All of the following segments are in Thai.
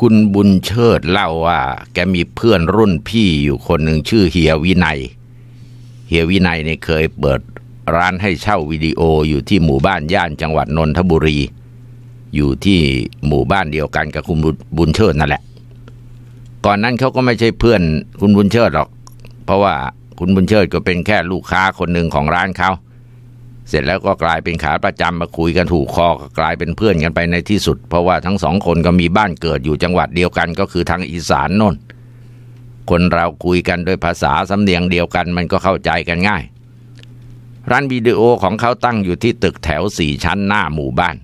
คุณบุญเชิดเล่าว่าแกมีเพื่อนรุ่นพี่อยู่คนหนึ่งชื่อเฮียวินัย เฮียวินัยเนี่ยเคยเปิดร้านให้เช่าวิดีโออยู่ที่หมู่บ้านย่านจังหวัดนนทบุรี อยู่ที่หมู่บ้านเดียวกันกับคุณบุญเชิดนั่นแหละก่อนนั้นเขาก็ไม่ใช่เพื่อนคุณบุญเชิดหรอก เพราะว่าคุณบุญเชิดก็เป็นแค่ลูกค้าคนหนึ่งของร้านเขาเสร็จแล้วก็กลายเป็นขาประจำมาคุยกันถูกคอ ก็กลายเป็นเพื่อนกันไปในที่สุด เพราะว่าทั้งสองคนก็มีบ้านเกิดอยู่จังหวัดเดียวกัน ก็คือทางอีสานนนคนเราคุยกันด้วยภาษาสำเนียงเดียวกันมันก็เข้าใจกันง่าย ร้านวิดีโอของเขาตั้งอยู่ที่ตึกแถวสี่ชั้นหน้าหมู่บ้าน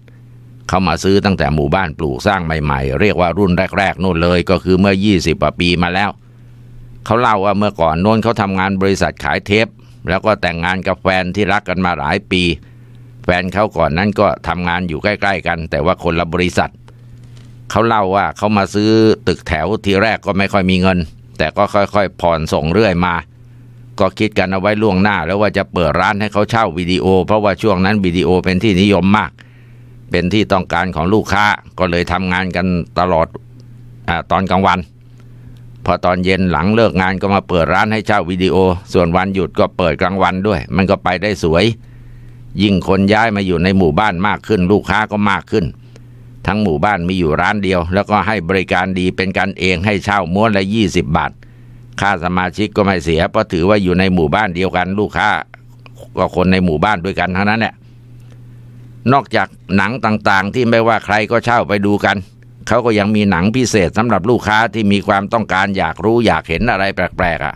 เขามาซื้อตั้งแต่หมู่บ้านปลูกสร้างใหม่ ๆ เรียกว่ารุ่นแรก ๆนู่นเลยก็คือเมื่อ 20กว่าปีมาแล้วเขาเล่าว่าเมื่อก่อนโน้นเขาทำงานบริษัทขายเทปแล้วก็แต่งงานกับแฟนที่รักกันมาหลายปี แฟนเขาก่อนนั้นก็ทำงานอยู่ใกล้ ๆ กัน แต่ว่าคนละบริษัท เขาเล่าว่าเขามาซื้อตึกแถวทีแรกก็ไม่ค่อยมีเงิน แต่ก็ค่อยๆ ผ่อนส่งเรื่อยมา ก็คิดกันเอาไว้ล่วงหน้า แล้วว่าจะเปิดร้านให้เขาเช่าวิดีโอ เพราะว่าช่วงนั้นวิดีโอเป็นที่นิยมมาก เป็นที่ต้องการของลูกค้าก็เลยทำงานกันตลอดอตอนกลางวันพอตอนเย็นหลังเลิกงานก็มาเปิดร้านให้เช่าวิดีโอ ส่วนวันหยุดก็เปิดกลางวันด้วย มันก็ไปได้สวย ยิ่งคนย้ายมาอยู่ในหมู่บ้านมากขึ้น ลูกค้าก็มากขึ้น ทั้งหมู่บ้านมีอยู่ร้านเดียว แล้วก็ให้บริการดีเป็นกันเองให้เช่าม้วนละ 20 บาท ค่าสมาชิกก็ไม่เสียเพราะถือว่าอยู่ในหมู่บ้านเดียวกัน ลูกค้า ก็คนในหมู่บ้านด้วยกันเท่านั้นแหละนอกจากหนังต่างๆที่ไม่ว่าใครก็เช่าไปดูกันเขาก็ยังมีหนังพิเศษสำหรับลูกค้าที่มีความต้องการอยากรู้อยากเห็นอะไรแปลกๆอะ่ะ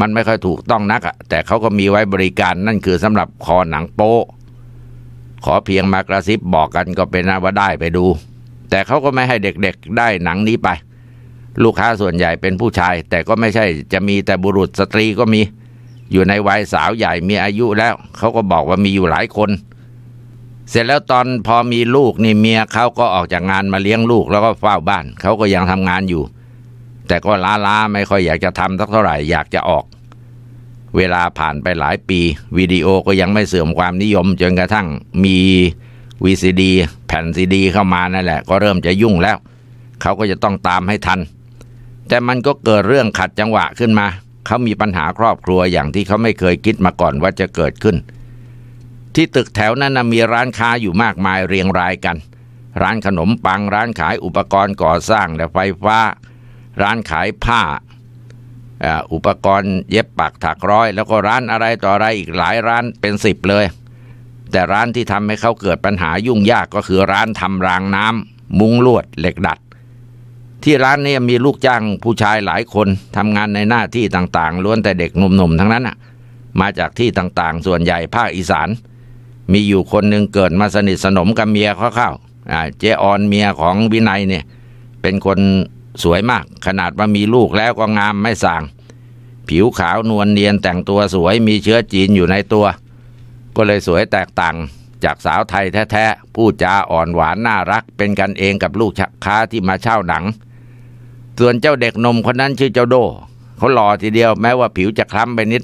มันไม่ค่อยถูกต้องนักอะ่ะแต่เขาก็มีไว้บริการนั่นคือสำหรับคอหนังโป้ขอเพียงมากระซิบบอกกันก็เป็นาว่าได้ไปดู แต่เขาก็ไม่ให้เด็กๆได้หนังนี้ไป ลูกค้าส่วนใหญ่เป็นผู้ชายแต่ก็ไม่ใช่จะมีแต่บุรุษสตรีก็มีอยู่ในวัยสาวใหญ่มีอายุแล้วเขาก็บอกว่ามีอยู่หลายคนเสร็จแล้วตอนพอมีลูกนี่เมียเขาก็ออกจากงานมาเลี้ยงลูกแล้วก็เฝ้าบ้าน เขาก็ยังทำงานอยู่ แต่ก็ล้าๆไม่ค่อยอยากจะทำสักเท่าไหร่อยากจะออก เวลาผ่านไปหลายปีวิดีโอก็ยังไม่เสื่อมความนิยมจนกระทั่ง มีวีซีดีแผ่นซีดีเข้ามานั่นแหละ ก็เริ่มจะยุ่งแล้ว เขาก็จะต้องตามให้ทันแต่มันก็เกิดเรื่องขัดจังหวะขึ้นมาเขามีปัญหาครอบครัวอย่างที่เขาไม่เคยคิดมาก่อนว่าจะเกิดขึ้นที่ตึกแถวนั้นนะมีร้านค้าอยู่มากมายเรียงรายกัน ร้านขนมปังร้านขายอุปกรณ์ก่อสร้างและไฟฟ้าร้านขายผ้าอุปกรณ์เย็บปักถักร้อย แล้วก็ร้านอะไรต่ออะไรอีกหลายร้านเป็นสิบเลยแต่ร้านที่ทำให้เขาเกิดปัญหายุ่งยากก็คือร้านทำรางน้ำมุ้งลวดเหล็กดัด ที่ร้านนี้มีลูกจ้างผู้ชายหลายคนทำงานในหน้าที่ต่างๆ ล้วนแต่เด็กหนุ่มๆทั้งนั้นมาจากที่ต่างๆ ส่วนใหญ่ภาคอีสานมีอยู่คนหนึ่งเกิดมาสนิทสนมกับเมียเขาเข้าเจ๊ออนเมียของวินัยเนี่ย เป็นคนสวยมาก ขนาดว่ามีลูกแล้วก็งามไม่สางผิวขาวนวลเนียนแต่งตัวสวยมีเชื้อจีนอยู่ในตัว ก็เลยสวยแตกต่างจากสาวไทยแท้ๆพูดจาอ่อนหวานน่ารัก เป็นกันเองกับลูกค้าที่มาเช่าหนังส่วนเจ้าเด็กนมคนนั้นชื่อเจ้าโดเขาหล่อทีเดียวแม้ว่าผิวจะคล้ำไปนิด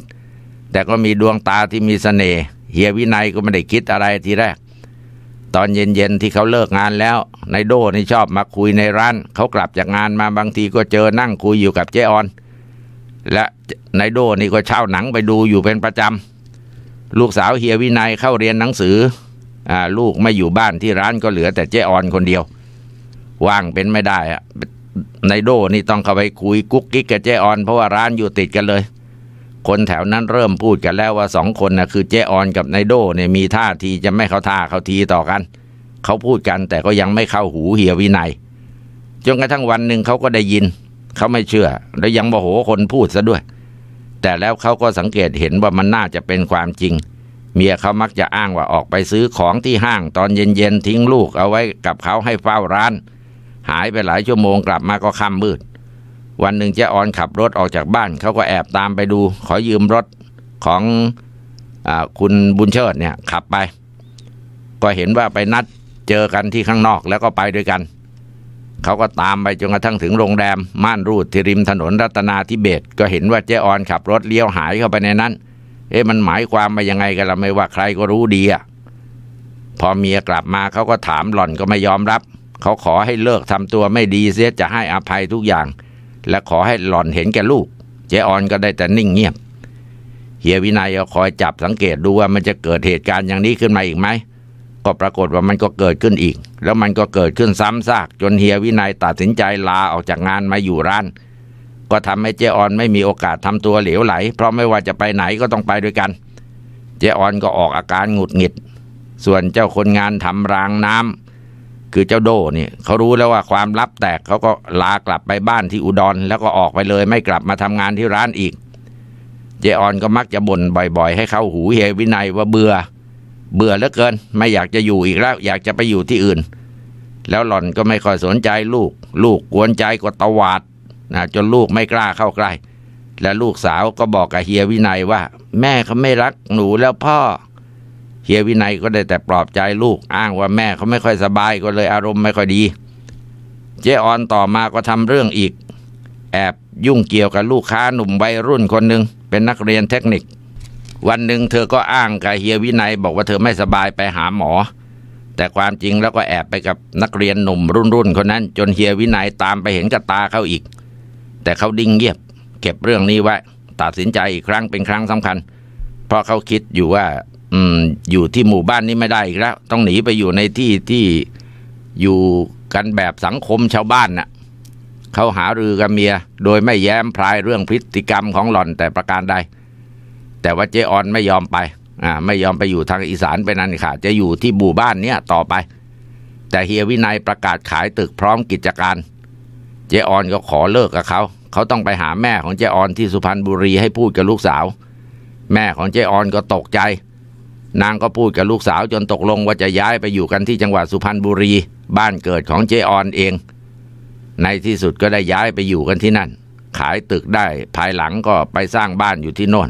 แต่ก็มีดวงตาที่มีสเสน่ห์เฮียวินัยก็ไม่ได้คิดอะไรทีแรก ตอนเย็นๆที่เขาเลิกงานแล้วนายโด้นี่ชอบมาคุยในร้าน เขากลับจากงานมาบางทีก็เจอนั่งคุยอยู่กับเจ๊ออน และนายโด้นี่ก็เช่าหนังไปดูอยู่เป็นประจำ ลูกสาวเฮียวินัยเข้าเรียนหนังสืออลูกไม่อยู่บ้านที่ร้านก็เหลือแต่เจ๊ออนคนเดียว ว่างเป็นไม่ได้อะนายโด้นี่ต้องเข้าไปคุยกุ๊กกิ๊กกับเจ๊ออน เพราะว่าร้านอยู่ติดกันเลยคนแถวนั้นเริ่มพูดกันแล้วว่าสองคนนะคือเจออนกับไนโดเนี่ยมีท่าทีจะไม่เข้าท่าเข้าทีต่อกัน เขาพูดกันแต่ก็ยังไม่เข้าหูเหียวินัยจนกระทั่งวันหนึ่งเขาก็ได้ยิน เขาไม่เชื่อแล้วยังโมโหคนพูดซะด้วย แต่แล้วเขาก็สังเกตเห็นว่ามันน่าจะเป็นความจริง เมียเขามักจะอ้างว่าออกไปซื้อของที่ห้างตอนเย็นๆทิ้งลูกเอาไว้กับเขาให้เฝ้าร้าน หายไปหลายชั่วโมงกลับมาก็ค่ำมืดวันหนึ่งเจ๊ออนขับรถออกจากบ้าน เขาก็แอบตามไปดู ขอยืมรถของอคุณบุญเชิด เนี่ย ขับไป ก็เห็นว่าไปนัดเจอกันที่ข้างนอกแล้วก็ไปด้วยกัน เขาก็ตามไปจนกระทั่งถึงโรงแรมม่านรูดที่ริมถนนรัตนาธิเบศก็เห็นว่าเจ๊ออนขับรถเลี้ยวหายเข้าไปในนั้นเอ๊ะมันหมายความมายังไงกันล่ะไม่ว่าใครก็รู้ดีอะพอเมียกลับมาเขาก็ถามหล่อนก็ไม่ยอมรับเขาขอให้เลิกทำตัวไม่ดีเสียจะให้อภัยทุกอย่างและขอให้หล่อนเห็นแก่ลูก เจ๊ออนก็ได้แต่นิ่งเงียบ เฮียวินัย ก็คอยจับสังเกตดูว่ามันจะเกิดเหตุการณ์อย่างนี้ขึ้นมาอีกไหมก็ปรากฏว่ามันก็เกิดขึ้นอีก แล้วมันก็เกิดขึ้นซ้ำซาก จนเฮียวินัยตัดสินใจลาออกจากงานมาอยู่ร้าน ก็ทำให้เจ๊ออนไม่มีโอกาสทำตัวเหลวไหล เพราะไม่ว่าจะไปไหนก็ต้องไปด้วยกัน เจ๊ออนก็ออกอาการหงุดหงิด ส่วนเจ้าคนงานทำรางน้ำคือเจ้าโดเนี่ยเขารู้แล้วว่าความลับแตกเขาก็ลากลับไปบ้านที่อุดร แล้วก็ออกไปเลยไม่กลับมาทำงานที่ร้านอีก เจออนก็มักจะบ่นบ่อย ๆ ให้เขาหูเฮวินัยว่าเบื่อ เบื่อเหลือเกิน ไม่อยากจะอยู่อีกแล้ว อยากจะไปอยู่ที่อื่น แล้วหล่อนก็ไม่ค่อยสนใจลูก ลูกกวนใจก็ตวาดนะจนลูกไม่กล้าเข้าใกล้และลูกสาวก็บอกกับเฮียวินัยว่า แม่เขาไม่รักหนูแล้วพ่อเฮียวินัยก็ได้แต่ปลอบใจลูกอ้างว่าแม่เขาไม่ค่อยสบายก็เลยอารมณ์ไม่ค่อยดี เจ๊ออนต่อมาก็ทำเรื่องอีก แอบยุ่งเกี่ยวกับลูกค้าหนุ่มวัยรุ่นคนหนึ่งเป็นนักเรียนเทคนิค วันหนึ่งเธอก็อ้างกับเฮียวินัย บอกว่าเธอไม่สบายไปหาหมอ แต่ความจริงแล้วก็แอบไปกับนักเรียนหนุ่มรุ่นรุ่นคนนั้น จนเฮียวินัยตามไปเห็นกับตาเขาอีก แต่เขาดิ้งเงียบ เก็บเรื่องนี้ไว้ ตัดสินใจอีกครั้งเป็นครั้งสำคัญเพราะเขาคิดอยู่ว่าอืมอยู่ที่หมู่บ้านนี้ไม่ได้อีกแล้ว ต้องหนีไปอยู่ในที่ที่อยู่กันแบบสังคมชาวบ้านน่ะเขาหารือกับเมีย โดยไม่แย้มพลายเรื่องพฤติกรรมของหล่อนแต่ประการใด แต่ว่าเจออนไม่ยอมไป อ่า ไม่ยอมไปอยู่ทางอีสานไปนั่นค่ะ จะอยู่ที่หมู่บ้านเนี้ยต่อไป แต่เฮียวินัยประกาศขายตึกพร้อมกิจการ เจออนก็ขอเลิกกับเขาเขาต้องไปหาแม่ของเจออนที่สุพรรณบุรีให้พูดกับลูกสาว แม่ของเจออนก็ตกใจนางก็พูดกับลูกสาวจนตกลงว่าจะย้ายไปอยู่กันที่จังหวัดสุพรรณบุรีบ้านเกิดของเจออนเอง ในที่สุดก็ได้ย้ายไปอยู่กันที่นั่น ขายตึกได้ภายหลังก็ไปสร้างบ้านอยู่ที่โน่น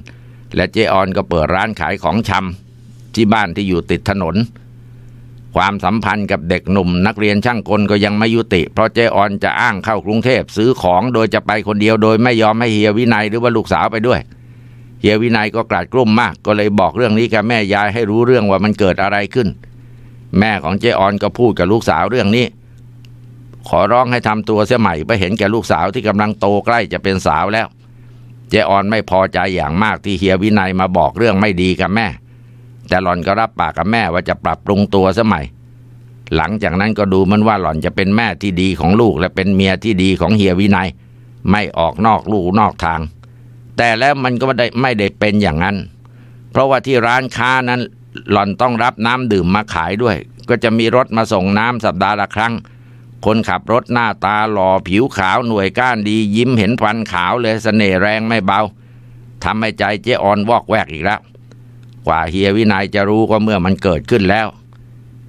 และเจออนก็เปิดร้านขายของชำที่บ้านที่อยู่ติดถนน ความสัมพันธ์กับเด็กหนุ่ม นักเรียนช่างกลก็ยังไม่ยุติ เพราะเจออนจะอ้างเข้ากรุงเทพซื้อของโดยจะไปคนเดียวโดยไม่ยอมให้เฮียวินัยหรือว่าลูกสาวไปด้วยเฮียวินัยก็กลาดกลุ้มมาก ก็เลยบอกเรื่องนี้กับแม่ยายให้รู้เรื่องว่ามันเกิดอะไรขึ้น แม่ของเจออนก็พูดกับลูกสาวเรื่องนี้ ขอร้องให้ทำตัวเสียใหม่ไปเห็นแก่ลูกสาวที่กำลังโตใกล้จะเป็นสาวแล้ว เจออนไม่พอใจอย่างมากที่เฮียวินัยมาบอกเรื่องไม่ดีกับแม่ แต่หล่อนก็รับปากกับแม่ว่าจะปรับปรุงตัวเสียใหม่หลังจากนั้นก็ดูมันว่าหล่อนจะเป็นแม่ที่ดีของลูก และเป็นเมียที่ดีของเฮียวินัย ไม่ออกนอกลูกนอกทางแต่แล้วมันก็ไม่ได้ไม่ได้เป็นอย่างนั้น เพราะว่าที่ร้านค้านั้นหล่อนต้องรับน้ำดื่มมาขายด้วย ก็จะมีรถมาส่งน้ำสัปดาห์ละครั้ง คนขับรถหน้าตาหล่อผิวขาวหน่วยก้านดียิ้มเห็นฟันขาวเลยสเสน่ห์แรงไม่เบา ทำให้ใจเจ๊ออนวอกแวกอีกแล้ว กว่าเฮียวินัยจะรู้ก็เมื่อมันเกิดขึ้นแล้ว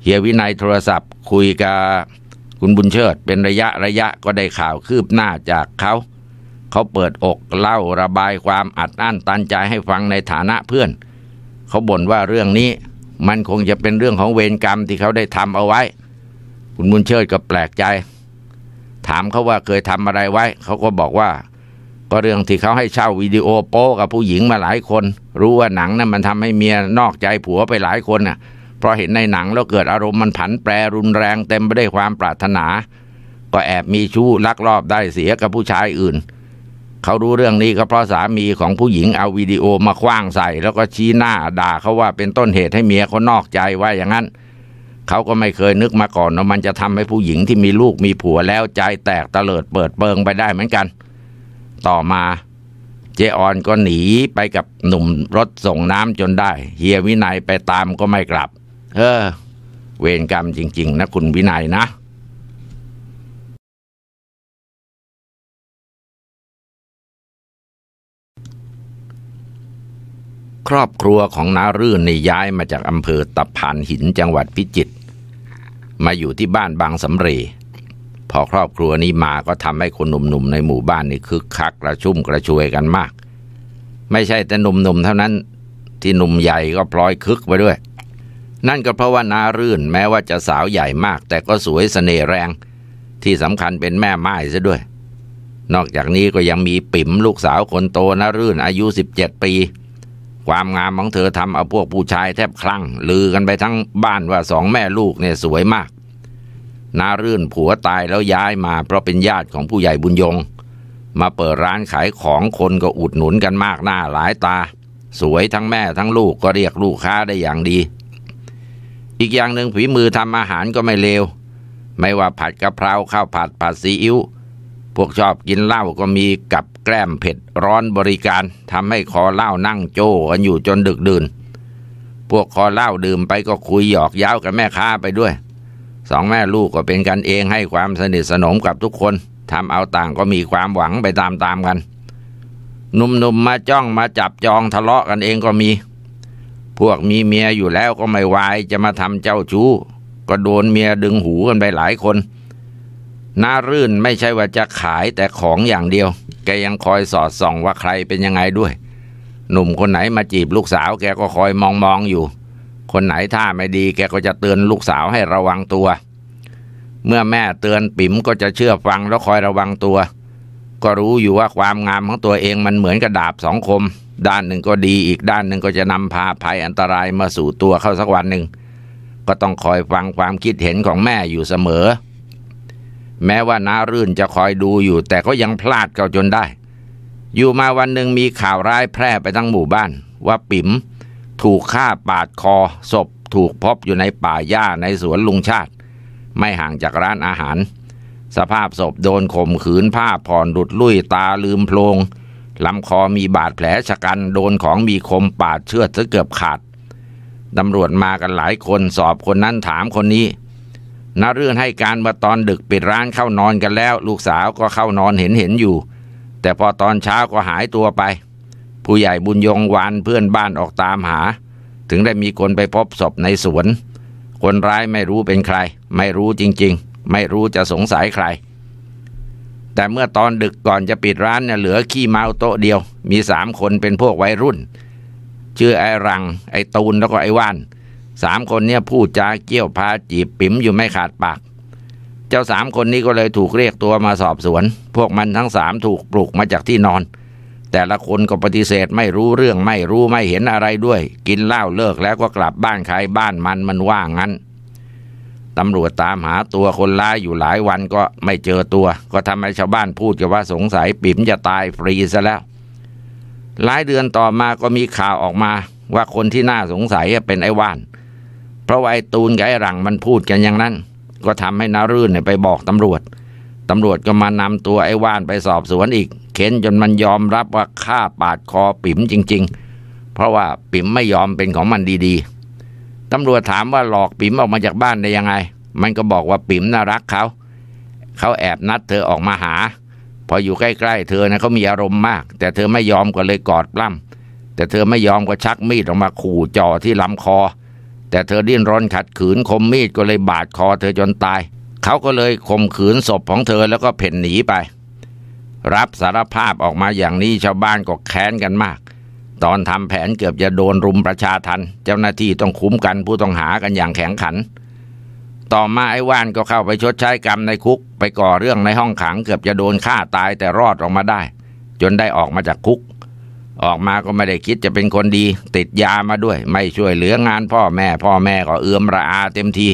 เฮียวินัยโทรศัพท์ คุยกับคุณบุญเชิด เป็นระยะระยะก็ได้ข่าวคืบหน้าจากเขาเขาเปิดอกเล่าระบายความอัดอั้นตันใจให้ฟังในฐานะเพื่อน เขาบ่นว่าเรื่องนี้มันคงจะเป็นเรื่องของเวรกรรมที่เขาได้ทำเอาไว้ คุณมุนเชิดก็แปลกใจ ถามเขาว่าเคยทำอะไรไว้ เขาก็บอกว่า ก็เรื่องที่เขาให้เช่าวิดีโอโป้กับผู้หญิงมาหลายคน รู้ว่าหนังนั้นมันทำให้เมียนอกใจผัวไปหลายคนน่ะ เพราะเห็นในหนังแล้วเกิดอารมณ์มันผันแปรรุนแรงเต็มไปได้วยความปรารถนา ก็แอบมีชู้ลักลอบได้เสียกับผู้ชายอื่นเขารู้เรื่องนี้ก็เพราะสามีของผู้หญิงเอาวิดีโอมาคว้างใส่ แล้วก็ชี้หน้าด่าเขาว่าเป็นต้นเหตุให้เมียเขานอกใจว่าอย่างนั้น เขาก็ไม่เคยนึกมาก่อนว่ามันจะทำให้ผู้หญิงที่มีลูกมีผัวแล้วใจแตกตะเลิดเปิดเปิงไปได้เหมือนกัน ต่อมาเจออนก็หนีไปกับหนุ่มรถส่งน้ำจนได้ เฮียวินัยไปตามก็ไม่กลับ เออ เวรกรรมจริง ๆนะคุณวินัยนะครอบครัวของนารื่นในย้ายมาจากอำเภอตะพานหินจังหวัดพิจิตรมาอยู่ที่บ้านบางสำเรพอครอบครัวนี้มาก็ทำให้คนหนุ่มๆในหมู่บ้านนี่คึกคักกระชุ่มกระชวยกันมาก ไม่ใช่แต่หนุ่มๆเท่านั้นที่หนุ่มใหญ่ก็พลอยคึกไปด้วย นั่นก็เพราะว่านารื่นแม้ว่าจะสาวใหญ่มาก แต่ก็สวยสเสน่ห์แรง ที่สำคัญเป็นแม่ไม้ซะด้วย นอกจากนี้ก็ยังมีปิ่มลูกสาวคนโตนารื่นอายุ17ปีความงามของเธอทำเอาพวกผู้ชายแทบคลั่งลือกันไปทั้งบ้านว่าสองแม่ลูกเนี่ยสวยมากนารื่นผัวตายแล้วย้ายมาเพราะเป็นญาติของผู้ใหญ่บุญยงมาเปิดร้านขายของคนก็อุดหนุนกันมากหน้าหลายตา สวยทั้งแม่ทั้งลูกก็เรียกลูกค้าได้อย่างดี อีกอย่างหนึ่งฝีมือทำอาหารก็ไม่เลวไม่ว่าผัดกะเพราข้าวผัดผัดซีอิ๊วพวกชอบกินเหล้าก็มีกับแกล้มเผ็ดร้อนบริการทำให้คอเล่านั่งโจ้กันอยู่จนดึกดื่น พวกคอเล่าดื่มไปก็คุยหยอกเย้ากับแม่ค้าไปด้วย สองแม่ลูกก็เป็นกันเองให้ความสนิทสนมกับทุกคนทำเอาต่างก็มีความหวังไปตามๆกันหนุ่มๆมมาจ้องมาจับจองทะเลาะกันเองก็มี พวกมีเมียอยู่แล้วก็ไม่วายจะมาทำเจ้าชู้ ก็โดนเมียดึงหูกันไปหลายคน น่ารื่นไม่ใช่ว่าจะขายแต่ของอย่างเดียวแกยังคอยสอดส่องว่าใครเป็นยังไงด้วย หนุ่มคนไหนมาจีบลูกสาวแกก็คอยมองมองอยู่ คนไหนท่าไม่ดีแกก็จะเตือนลูกสาวให้ระวังตัว เมื่อแม่เตือนปิ๋มก็จะเชื่อฟังแล้วคอยระวังตัว ก็รู้อยู่ว่าความงามของตัวเองมันเหมือนกระดาบสองคม ด้านหนึ่งก็ดีอีกด้านหนึ่งก็จะนำพาภัยอันตรายมาสู่ตัวเข้าสักวันหนึ่งก็ต้องคอยฟังความคิดเห็นของแม่อยู่เสมอแม้ว่านารื่นจะคอยดูอยู่ แต่ก็ยังพลาดเขาจนได้ อยู่มาวันหนึ่งมีข่าวร้ายแพร่ไปทั้งหมู่บ้านว่าปิ๋มถูกฆ่าปาดคอศพถูกพบอยู่ในป่าหญ้าในสวนลุงชาติ ไม่ห่างจากร้านอาหาร สภาพศพโดนข่มขืนผ้าผ่อนดุดลุ่ย ตาลืมโพลงลำคอมีบาดแผลชะกันโดนของมีคมปาดเชือดซะเกือบขาดตำรวจมากันหลายคนสอบคนนั้นถามคนนี้นาเรื่องให้การมาตอนดึกปิดร้านเข้านอนกันแล้ว ลูกสาวก็เข้านอนเห็นเห็นอยู่ แต่พอตอนเช้าก็หายตัวไป ผู้ใหญ่บุญยงวานเพื่อนบ้านออกตามหา ถึงได้มีคนไปพบศพในสวน คนร้ายไม่รู้เป็นใคร ไม่รู้จริง ๆ ไม่รู้จะสงสัยใคร แต่เมื่อตอนดึกก่อนจะปิดร้านเนี่ยเหลือขี้เมาโต๊ะเดียว มีสามคนเป็นพวกวัยรุ่นชื่อไอ้รัง ไอ้ตูนแล้วก็ไอ้ว่านสามคนเนี่ยพูดจาเกี้ยวพาจีบปิ๋มอยู่ไม่ขาดปาก เจ้าสามคนนี้ก็เลยถูกเรียกตัวมาสอบสวน พวกมันทั้งสามถูกปลุกมาจากที่นอน แต่ละคนก็ปฏิเสธไม่รู้เรื่องไม่รู้ไม่เห็นอะไรด้วย กินเหล้าเลิกแล้วก็กลับบ้านใครบ้านมันมันว่างั้นตำรวจตามหาตัวคนร้ายอยู่หลายวันก็ไม่เจอตัว ก็ทำให้ชาวบ้านพูดกันว่าสงสัยปิ๋มจะตายฟรีซะแล้ว หลายเดือนต่อมาก็มีข่าวออกมา ว่าคนที่น่าสงสัยเป็นไอ้ว่านพราะว่าไอ้ตูนกับไอ้หลังมันพูดกันอย่างนั้น ก็ทำให้นารื่นเนี่ยไปบอกตำรวจ ตำรวจก็มานำตัวไอ้ว่านไปสอบสวนอีก เข็นจนมันยอมรับว่าฆ่าปาดคอปิ๋มจริงๆ เพราะว่าปิ๋มไม่ยอมเป็นของมันดีๆตำรวจถามว่าหลอกปิ๋มออกมาจากบ้านได้ยังไง มันก็บอกว่าปิ๋มน่ารักเขาเขาแอบนัดเธอออกมาหาพออยู่ใกล้ๆเธอนะเขามีอารมณ์มาก แต่เธอไม่ยอมก็เลยกอดปล้ำแต่เธอไม่ยอมก็ชักมีดออกมาขู่จ่อที่ลำคอแต่เธอดิ้นรนขัดขืนคมมีดก็เลยบาดคอเธอจนตาย เขาก็เลยข่มขืนศพของเธอแล้วก็เพ่นหนีไป รับสารภาพออกมาอย่างนี้ชาวบ้านก็แค้นกันมาก ตอนทำแผนเกือบจะโดนรุมประชาทัน เจ้าหน้าที่ต้องคุ้มกันผู้ต้องหากันอย่างแข็งขัน ต่อมาไอ้ว่านก็เข้าไปชดใช้กรรมในคุก ไปก่อเรื่องในห้องขังเกือบจะโดนฆ่าตายแต่รอดออกมาได้ จนได้ออกมาจากคุกออกมาก็ไม่ได้คิดจะเป็นคนดี ติดยามาด้วย ไม่ช่วยเหลืองานพ่อแม่พ่อแม่ก็เอื้อมระอาเต็มที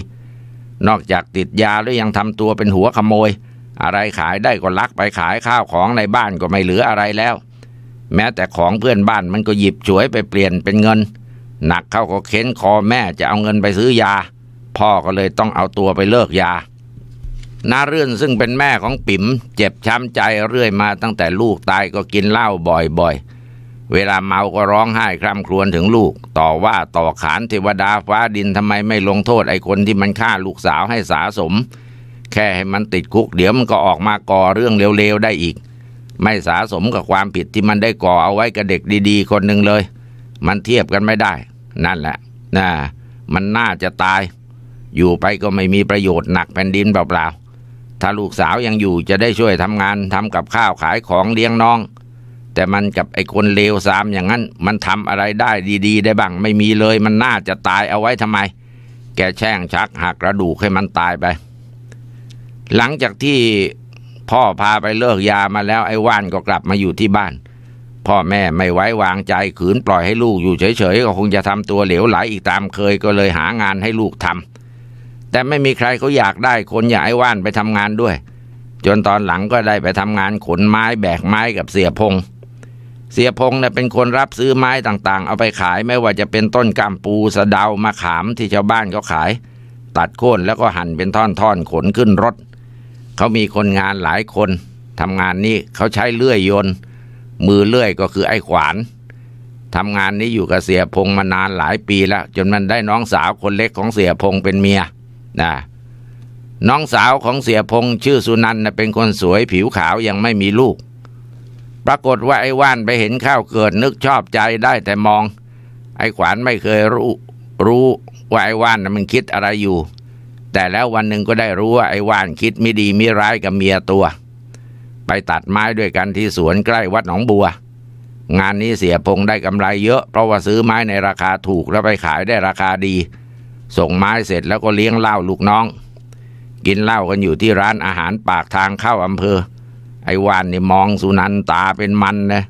นอกจากติดยาแล้วยังทำตัวเป็นหัวขโมย อะไรขายได้ก็ลักไปขายข้าวของในบ้านก็ไม่เหลืออะไรแล้ว แม้แต่ของเพื่อนบ้านมันก็หยิบฉวยไปเปลี่ยนเป็นเงิน หนักเข้าก็เค้นคอแม่จะเอาเงินไปซื้อยา พ่อก็เลยต้องเอาตัวไปเลิกยานาเรื่อนซึ่งเป็นแม่ของปิ๋มเจ็บช้ำใจเรื่อยมา ตั้งแต่ลูกตายก็กินเหล้าบ่อยๆเวลาเมาก็ร้องไห้คร่ำครวญถึงลูก ต่อว่าต่อขานเทวดาฟ้าดินทำไมไม่ลงโทษไอ้คนที่มันฆ่าลูกสาวให้สาสม แค่ให้มันติดคุกเดี๋ยวมันก็ออกมาก่อเรื่องเลวๆได้อีก ไม่สาสมกับความผิดที่มันได้ก่อเอาไว้กับเด็กดีๆ คนหนึ่งเลย มันเทียบกันไม่ได้ นั่นแหละน่ามันน่าจะตาย อยู่ไปก็ไม่มีประโยชน์หนักแผ่นดินเปล่าๆถ้าลูกสาวยังอยู่จะได้ช่วยทำงานทำกับข้าวขายของเลี้ยงน้องแต่มันกับไอ้คนเลวสามอย่างนั้น มันทำอะไรได้ดี ๆ ได้บ้าง ไม่มีเลยมันน่าจะตายเอาไว้ทำไม แกแช่งชักหักกระดูกให้มันตายไป หลังจากที่พ่อพาไปเลิกยามาแล้วไอ้ว่านก็กลับมาอยู่ที่บ้าน พ่อแม่ไม่ไว้วางใจขืนปล่อยให้ลูกอยู่เฉยๆก็คงจะทำตัวเหลวไหลอีกตามเคยก็เลยหางานให้ลูกทำแต่ไม่มีใครเขาอยากได้คนอยากไอ้ว่านไปทำงานด้วย จนตอนหลังก็ได้ไปทำงานขนไม้แบกไม้กับเสียพงษ์เสียพงเนี่ยเป็นคนรับซื้อไม้ต่างๆ เอาไปขายไม่ว่าจะเป็นต้นกำมปูสะเดามะขามที่ชาวบ้านเขาขาย ตัดโค่นแล้วก็หั่นเป็นท่อนๆขนขึ้นรถ เขามีคนงานหลายคนทำงานนี้เขาใช้เลื่อยยนต์มือเลื่อยก็คือไอ้ขวานทำงานนี้อยู่กับเสียพงมานานหลายปีแล้วจนมันได้น้องสาวคนเล็กของเสียพงเป็นเมียนะน้องสาวของเสียพงชื่อสุนันนะเป็นคนสวยผิวขาวยังไม่มีลูกปรากฏว่าไอ้ว่านไปเห็นข้าวเกิดนึกชอบใจได้แต่มอง ไอ้ขวานไม่เคยรู้ รู้ว่าไอ้ว่านมันคิดอะไรอยู่ แต่แล้ววันหนึ่งก็ได้รู้ว่าไอ้ว่านคิดไม่ดีไม่ร้ายกับเมียตัว ไปตัดไม้ด้วยกันที่สวนใกล้วัดหนองบัว งานนี้เสียพงได้กำไรเยอะเพราะว่าซื้อไม้ในราคาถูกแล้วไปขายได้ราคาดี ส่งไม้เสร็จแล้วก็เลี้ยงเหล้าลูกน้อง กินเหล้ากันอยู่ที่ร้านอาหารปากทางเข้าอำเภอไอ้วานนี่มองสุนันตาเป็นมันนะ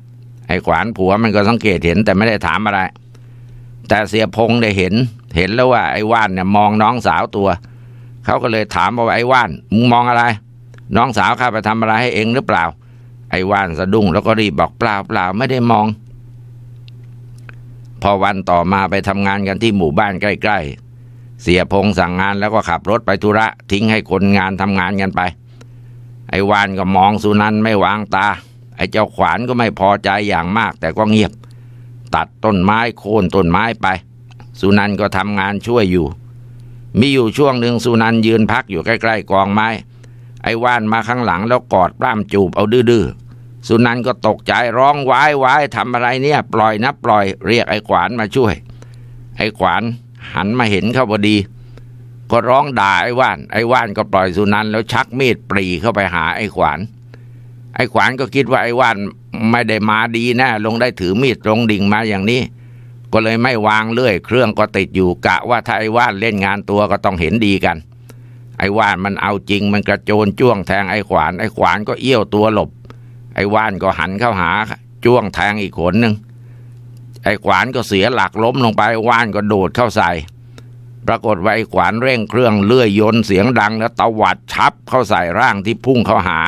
ไอ้ขวานผัวมันก็สังเกตเห็น แต่ไม่ได้ถามอะไร แต่เสียพงได้เห็น เห็นแล้วว่าไอ้ว่านเนี่ยมองน้องสาวตัวเขาก็เลยถามว่าไอ้ว่านมึงมองอะไร น้องสาวข้าไปทำอะไรให้เองหรือเปล่า ไอ้ว่านสะดุ้งแล้วก็รีบบอกเปล่าเปล่าไม่ได้มอง พอวันต่อมาไปทำงานกันที่หมู่บ้านใกล้ ๆ เสียพงสั่งงานแล้วก็ขับรถไปธุระทิ้งให้คนงานทำงานกันไปไอ้วานก็มองสุนันไม่วางตา ไอ้เจ้าขวานก็ไม่พอใจอย่างมากแต่ก็เงียบ ตัดต้นไม้โค่นต้นไม้ไป สุนันก็ทำงานช่วยอยู่ มีอยู่ช่วงหนึ่งสุนันยืนพักอยู่ใกล้ ๆ กองไม้ ไอ้วานมาข้างหลังแล้วกอดปล้ามจูบเอาดื้อสุนันก็ตกใจร้องว้ายว้ายทำอะไรเนี่ย ปล่อยนะปล่อยเรียกไอ้ขวานมาช่วยไอ้ขวานหันมาเห็นเขาพอดีก็ร้องด่าไอ้ว่าน ไอ้ว่านก็ปล่อยสุนันแล้วชักมีดปรีเข้าไปหาไอ้ขวาน ไอ้ขวานก็คิดว่าไอ้ว่านไม่ได้มาดีแนะ่ลงได้ถือมีดลงดิ่งมาอย่างนี้ ก็เลยไม่วางเลื่อยเครื่องก็ติดอยู่กะว่าถ้าไอ้ว่านเล่นงานตัวก็ต้องเห็นดีกัน ไอ้ว่านมันเอาจริงมันกระโจนจ้วงแทงไอ้ขวาน ไอ้ขวานก็เอี้ยวตัวหลบ ไอ้ว่านก็หันเข้าหาจ้วงแทงอีกขนหนึ่งไอ้ขวานก็เสียหลักล้ม ลงไปว่านก็โดดเข้าใส่ปรากฏว่าไอ้ขวานเร่งเครื่องเลื่อยยนเสียงดังแล้ว ตวัดชับเข้าใส่ร่างที่พุ่งเข้าหา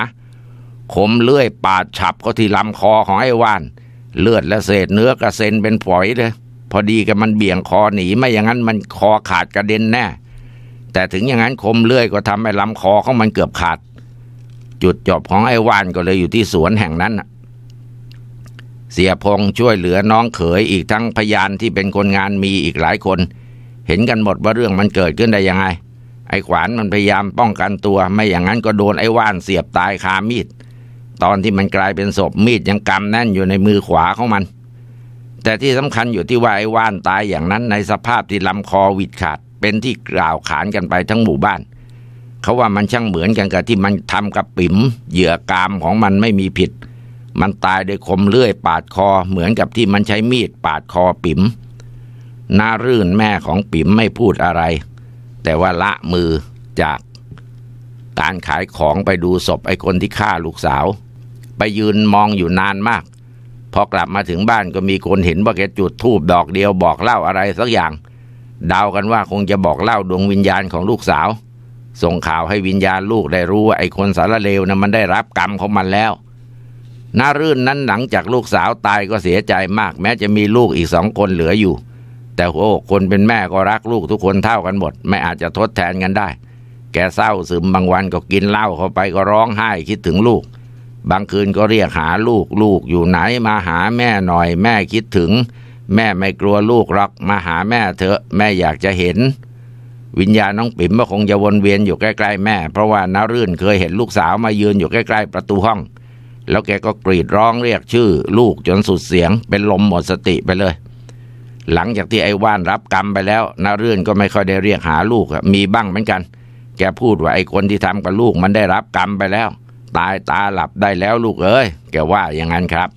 คมเลื่อย ปาดฉับเข้าที่ลำคอของไอ้วาน เลือดและเศษเนื้อกระเซ็นเป็นฝอยเลย พอดีกับมันเบี่ยงคอหนีไม่อย่างนั้นมันคอขาดกระเด็นแน่ แต่ถึงอย่างนั้นคมเลื่อยก็ทำให้ลำคอของมันเกือบขาดจุดจบของไอ้วานก็เลยอยู่ที่สวนแห่งนั้นเสียพงช่วยเหลือน้องเขยอีกทั้งพยานที่เป็นคนงานมีอีกหลายคนเห็นกันหมดว่าเรื่องมันเกิดขึ้นได้ยังไง ไอ้ขวานมันพยายามป้องกันตัว ไม่อย่างนั้นก็โดนไอ้ว่านเสียบตายคามีดตอนที่มันกลายเป็นศพมีดยังกำแน่นอยู่ในมือขวาของมัน แต่ที่สำคัญอยู่ที่ว่าไอ้ว่านตายอย่างนั้นในสภาพที่ลำคอวิดขาดเป็นที่กล่าวขานกันไปทั้งหมู่บ้าน เขาว่ามันช่างเหมือนกันกับที่มันทำกับปิ๋มเหยื่อกามของมันไม่มีผิด มันตายโดยคมเลื่อย ปาดคอเหมือนกับที่มันใช้มีดปาดคอปิ๋มนารื่นแม่ของปิ๋มไม่พูดอะไร แต่ว่าละมือจากการขายของไปดูศพไอ้คนที่ฆ่าลูกสาว ไปยืนมองอยู่นานมากพอกลับมาถึงบ้านก็มีคนเห็นว่าแกจุดธูปดอกเดียวบอกเล่าอะไรสักอย่างเดากันว่าคงจะบอกเล่าดวงวิญญาณของลูกสาว ส่งข่าวให้วิญญาณลูกได้รู้ว่าไอ้คนสารเลวนะ่ะมันได้รับกรรมของมันแล้วนารื่นนั้นหลังจากลูกสาวตายก็เสียใจมาก แม้จะมีลูกอีกสองคนเหลืออยู่แต่โอ้ คนเป็นแม่ก็รักลูกทุกคนเท่ากันหมด ไม่อาจจะทดแทนกันได้ แกเศร้าซึมบางวันก็กินเหล้าเข้าไปก็ร้องไห้คิดถึงลูก บางคืนก็เรียกหาลูกลูกอยู่ไหนมาหาแม่หน่อย แม่คิดถึง แม่ไม่กลัวลูกรักมาหาแม่เถอะ แม่อยากจะเห็น วิญญาณน้องปิ๋มก็คงจะวนเวียนอยู่ใกล้ๆแม่เพราะว่านารื่นเคยเห็นลูกสาวมายืนอยู่ใกล้ๆประตูห้อง แล้วแกก็กรีดร้องเรียกชื่อ ลูกจนสุดเสียง เป็นลมหมดสติไปเลยหลังจากที่ไอ้ว่านรับกรรมไปแล้วนาเรื่อนก็ไม่ค่อยได้เรียกหาลูกมีบ้างเหมือนกันแกพูดว่าไอ้คนที่ทำกับลูก มันได้รับกรรมไปแล้ว ตายตาหลับได้แล้วลูกเอ้ยแกว่าอย่างนั้นครับ